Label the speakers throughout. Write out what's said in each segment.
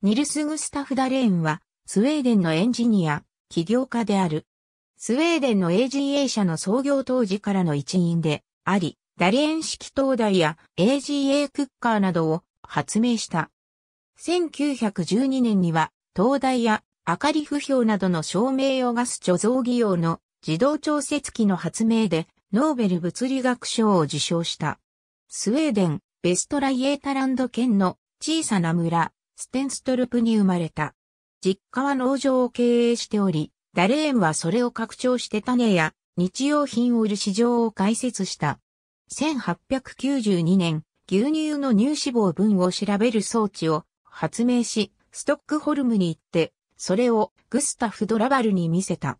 Speaker 1: ニルス・グスタフ・ダレーンは、スウェーデンのエンジニア、起業家である。スウェーデンの AGA 社の創業当時からの一員であり、ダレーン式灯台や AGA クッカーなどを発明した。1912年には、灯台や明かり不評などの照明用ガス貯蔵技用の自動調節器の発明で、ノーベル物理学賞を受賞した。スウェーデン、ベストライエータランド県の小さな村、ステンストルプに生まれた。実家は農場を経営しており、ダレーンはそれを拡張して種や日用品を売る市場を開設した。1892年、牛乳の乳脂肪分を調べる装置を発明し、ストックホルムに行って、それをグスタフ・ド・ラバルに見せた。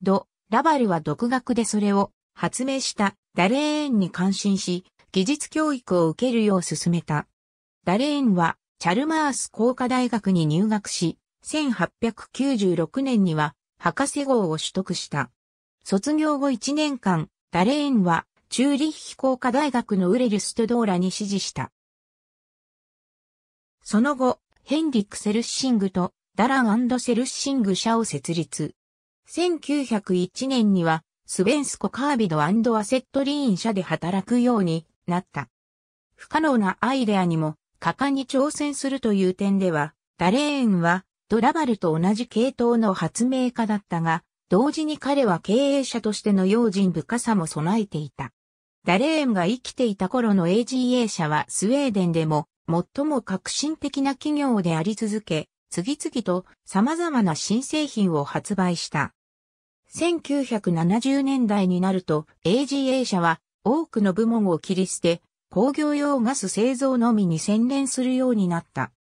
Speaker 1: ド・ラバルは独学でそれを発明したダレーンに感心し、技術教育を受けるよう勧めた。ダレーンはチャルマース工科大学に入学し、1896年には博士号を取得した。卒業後1年間、ダレーンはチューリッヒ工科大学のウレルストドーラに指示した。その後、ヘンリック・セルッシングとダランセルッシング社を設立。1901年にはスベンスコ・カービドアセット・リーン社で働くようになった。不可能なアイデアにも果敢に挑戦するという点では、ダレーンはドラバルと同じ系統の発明家だったが、同時に彼は経営者としての用心深さも備えていた。ダレーンが生きていた頃の AGA 社はスウェーデンでも最も革新的な企業であり続け、次々と様々な新製品を発売した。1970年代になると AGA 社は多くの部門を切り捨て、工業用ガス製造のみに専念するようになった。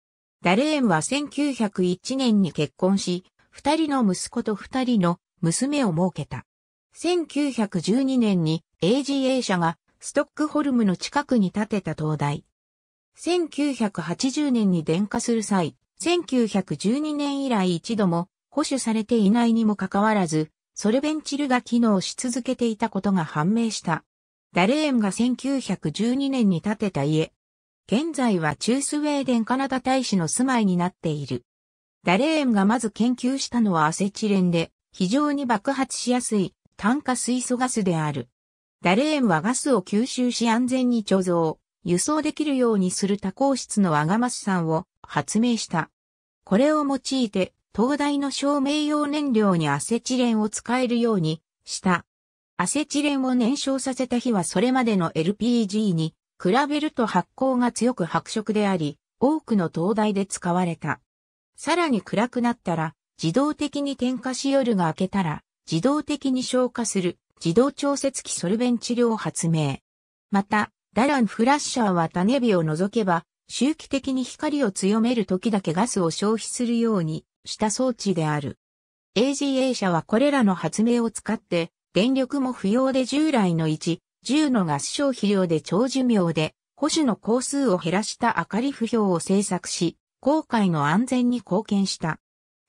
Speaker 1: ダレーンは1901年に結婚し、二人の息子と二人の娘を設けた。1912年に AGA 社がストックホルムの近くに建てた灯台。1980年に電化する際、1912年以来一度も保守されていないにもかかわらず、ソルベンチルが機能し続けていたことが判明した。ダレーンが1912年に建てた家。現在は中スウェーデンカナダ大使の住まいになっている。ダレーンがまず研究したのはアセチレンで、非常に爆発しやすい炭化水素ガスである。ダレーンはガスを吸収し安全に貯蔵、輸送できるようにする多孔質のアガマス酸を発明した。これを用いて、灯台の照明用燃料にアセチレンを使えるようにした。アセチレンを燃焼させた火はそれまでの LPG に比べると発光が強く白色であり、多くの灯台で使われた。さらに暗くなったら、自動的に点火し夜が明けたら、自動的に消火する自動調節器ソルベン治療を発明。また、ダランフラッシャーは種火を除けば、周期的に光を強める時だけガスを消費するようにした装置である。AGA 社はこれらの発明を使って電力も不要で従来の1、10のス消費量で長寿命で、保守の工数を減らした明かり不評を制作し、航海の安全に貢献した。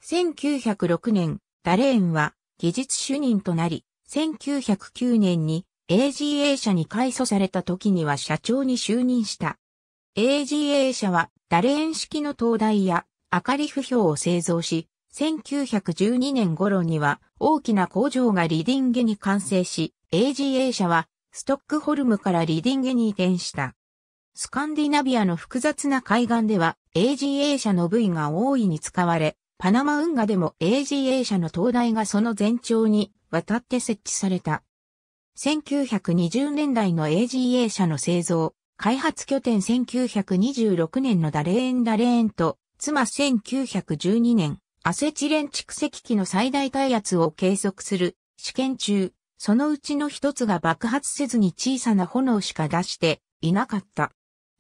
Speaker 1: 1906年、ダレーンは技術主任となり、1909年に AGA 社に改組された時には社長に就任した。AGA 社はダレーン式の灯台や明かり不評を製造し、1912年頃には大きな工場がリディンゲに完成し、AGA 社はストックホルムからリディンゲに移転した。スカンディナビアの複雑な海岸では AGA 社の部位が大いに使われ、パナマ運河でも AGA 社の灯台がその全長に渡って設置された。1920年代の AGA 社の製造、開発拠点1926年のダレーンダレーンと、妻1912年、アセチレン蓄積機の最大体圧を計測する試験中、そのうちの一つが爆発せずに小さな炎しか出していなかった。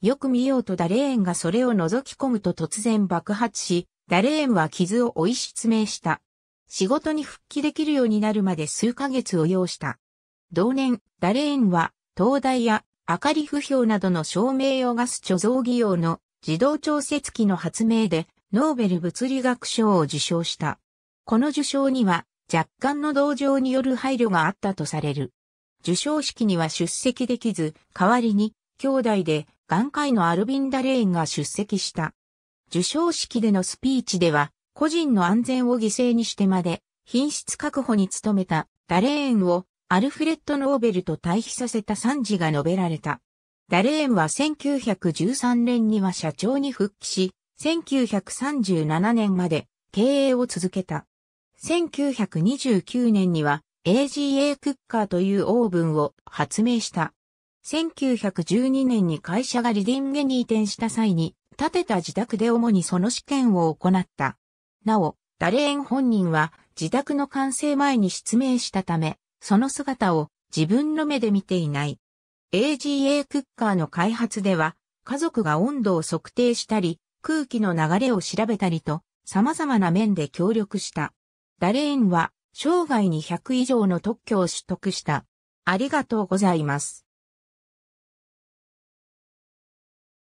Speaker 1: よく見ようとダレーンがそれを覗き込むと突然爆発し、ダレーンは傷を追い失明した。仕事に復帰できるようになるまで数ヶ月を要した。同年、ダレーンは、灯台や明かり不評などの照明用ガス貯蔵技用の自動調節器の発明でノーベル物理学賞を受賞した。この受賞には若干の同情による配慮があったとされる。受賞式には出席できず、代わりに兄弟で眼科医のアルビン・ダレーンが出席した。受賞式でのスピーチでは、個人の安全を犠牲にしてまで、品質確保に努めたダレーンをアルフレッド・ノーベルと対比させた賛辞が述べられた。ダレーンは1913年には社長に復帰し、1937年まで経営を続けた。1929年には AGA クッカーというオーブンを発明した。1912年に会社がリディングに移転した際に、建てた自宅で主にその試験を行った。なお、ダレーン本人は自宅の完成前に失明したため、その姿を自分の目で見ていない。AGA クッカーの開発では、家族が温度を測定したり、空気の流れを調べたりと、様々な面で協力した。ダレーンは、生涯に100以上の特許を取得した。ありがとうございます。